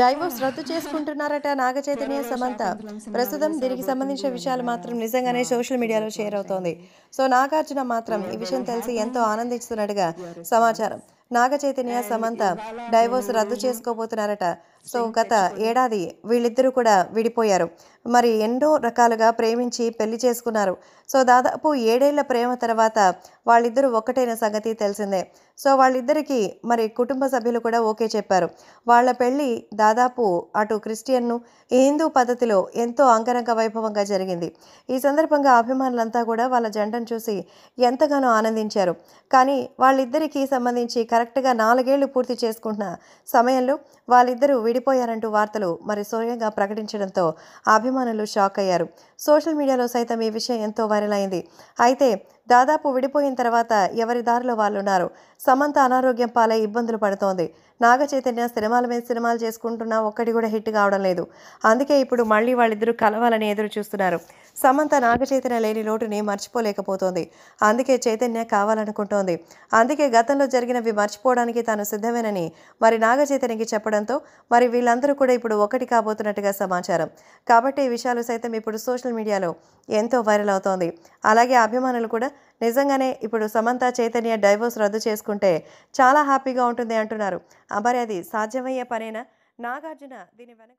divorce రద్దు చేసుకుంటున్నారట నాగ చైతన్య సమంత ప్రస్తుతం దీనికి సంబంధించిన విషయాలు మాత్రం నిజంగానే సోషల్ మీడియాలో షేర్ అవుతోంది సో నాగార్జున మాత్రం ఈ విషయం తెలిసి ఎంతో ఆనందిస్తున్నట్టుగా సమాచారం నాగ చైతన్య సమంత డైవోర్స్ రద్దు చేసుకోబోతున్నారట సో గత ఏడాది వీళ్ళిద్దరూ కూడా విడిపోయారు మరి ఎన్నో రకాలుగా ప్రేమించి పెళ్లి చేసుకున్నారు సో దాదాపు ఏడేళ్ల ప్రేమ తర్వాత వాళ్ళిద్దరూ ఒక్కటైన సంగతి తెలిసిందే సో వాళ్ళిద్దరికీ మరి కుటుంబ సభ్యులు కూడా ఓకే చెప్పారు వాళ్ళ పెళ్ళి దాదాపు అటు క్రిస్టియన్ను హిందూ పద్ధతిలో ఎంతో అంగరంగ వైభవంగా జరిగింది ఈ సందర్భంగా అభిమానులంతా కూడా వాళ్ళ జెండను చూసి ఎంతగానో ఆనందించారు కానీ వాళ్ళిద్దరికీ సంబంధించి కరెక్ట్గా నాలుగేళ్లు పూర్తి చేసుకుంటున్న సమయంలో వాళ్ళిద్దరూ విడిపోయారంటూ వార్తలు మరి స్వయంగా ప్రకటించడంతో అభిమానులు షాక్ అయ్యారు సోషల్ మీడియాలో సైతం ఈ విషయం ఎంతో వైరల్ అయింది అయితే దాదాపు విడిపోయిన తర్వాత ఎవరి దారిలో వాళ్ళున్నారు సమంత అనారోగ్యం పాలై ఇబ్బందులు పడుతోంది నాగ చైతన్య సినిమాల మీద సినిమాలు చేసుకుంటున్నా ఒక్కటి కూడా హిట్ కావడం లేదు అందుకే ఇప్పుడు మళ్ళీ వాళ్ళిద్దరూ కలవాలని ఎదురు చూస్తున్నారు సమంత నాగ చైతన్య లేని లోటుని మర్చిపోలేకపోతోంది అందుకే చైతన్య కావాలనుకుంటోంది అందుకే గతంలో జరిగినవి మర్చిపోవడానికి తాను సిద్ధమేనని మరి నాగ చైతన్యకి చెప్పడంతో మరి వీళ్ళందరూ కూడా ఇప్పుడు ఒకటి కాబోతున్నట్టుగా సమాచారం కాబట్టి ఈ విషయాలు సైతం ఇప్పుడు సోషల్ మీడియాలో ఎంతో వైరల్ అవుతోంది అలాగే అభిమానులు కూడా నిజంగానే ఇప్పుడు సమంత చైతన్య డైవోర్స్ రద్దు చేసుకుంటే చాలా హ్యాపీగా ఉంటుంది అంటున్నారు మరి అది సాధ్యమయ్యే పనేనా నాగార్జున దీని వెనక